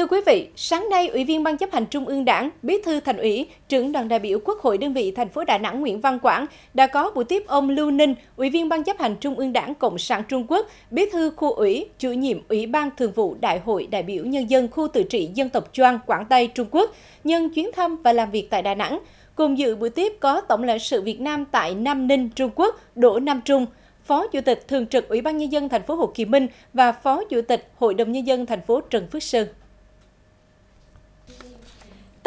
Thưa quý vị, sáng nay, Ủy viên Ban chấp hành Trung ương Đảng, Bí thư Thành ủy, trưởng đoàn đại biểu Quốc hội đơn vị thành phố Đà Nẵng Nguyễn Văn Quảng đã có buổi tiếp ông Lưu Ninh, Ủy viên Ban chấp hành Trung ương Đảng Cộng sản Trung Quốc, Bí thư khu ủy, chủ nhiệm Ủy ban Thường vụ Đại hội đại biểu nhân dân khu tự trị dân tộc Choang, Quảng Tây, Trung Quốc nhân chuyến thăm và làm việc tại Đà Nẵng. Cùng dự buổi tiếp có Tổng lãnh sự Việt Nam tại Nam Ninh, Trung Quốc, Đỗ Nam Trung, Phó Chủ tịch Thường trực Ủy ban Nhân dân Thành phố Hồ Chí Minh và Phó Chủ tịch Hội đồng Nhân dân Thành phố Trần Phước Sơn.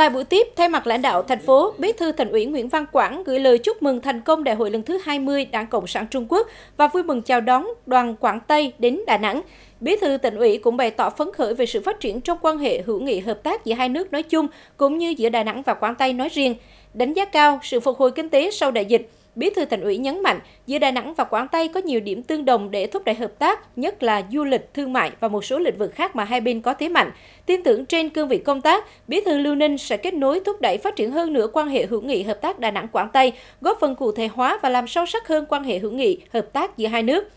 Tại buổi tiếp, thay mặt lãnh đạo thành phố, Bí thư Thành ủy Nguyễn Văn Quảng gửi lời chúc mừng thành công Đại hội lần thứ 20 Đảng Cộng sản Trung Quốc và vui mừng chào đón đoàn Quảng Tây đến Đà Nẵng. Bí thư tỉnh ủy cũng bày tỏ phấn khởi về sự phát triển trong quan hệ hữu nghị hợp tác giữa hai nước nói chung cũng như giữa Đà Nẵng và Quảng Tây nói riêng, đánh giá cao sự phục hồi kinh tế sau đại dịch. Bí thư thành ủy nhấn mạnh, giữa Đà Nẵng và Quảng Tây có nhiều điểm tương đồng để thúc đẩy hợp tác, nhất là du lịch, thương mại và một số lĩnh vực khác mà hai bên có thế mạnh. Tin tưởng trên cương vị công tác, Bí thư Lưu Ninh sẽ kết nối thúc đẩy phát triển hơn nữa quan hệ hữu nghị hợp tác Đà Nẵng Quảng Tây, góp phần cụ thể hóa và làm sâu sắc hơn quan hệ hữu nghị hợp tác giữa hai nước.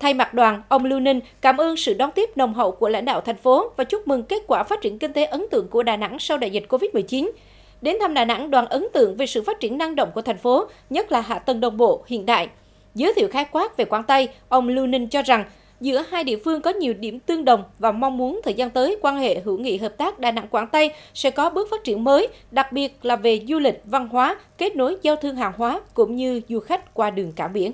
Thay mặt đoàn, ông Lưu Ninh cảm ơn sự đón tiếp nồng hậu của lãnh đạo thành phố và chúc mừng kết quả phát triển kinh tế ấn tượng của Đà Nẵng sau đại dịch COVID-19. Đến thăm Đà Nẵng, đoàn ấn tượng về sự phát triển năng động của thành phố, nhất là hạ tầng đồng bộ, hiện đại. Giới thiệu khái quát về Quảng Tây, ông Lưu Ninh cho rằng giữa hai địa phương có nhiều điểm tương đồng và mong muốn thời gian tới quan hệ hữu nghị hợp tác Đà Nẵng Quảng Tây sẽ có bước phát triển mới, đặc biệt là về du lịch, văn hóa, kết nối giao thương hàng hóa cũng như du khách qua đường cảng biển.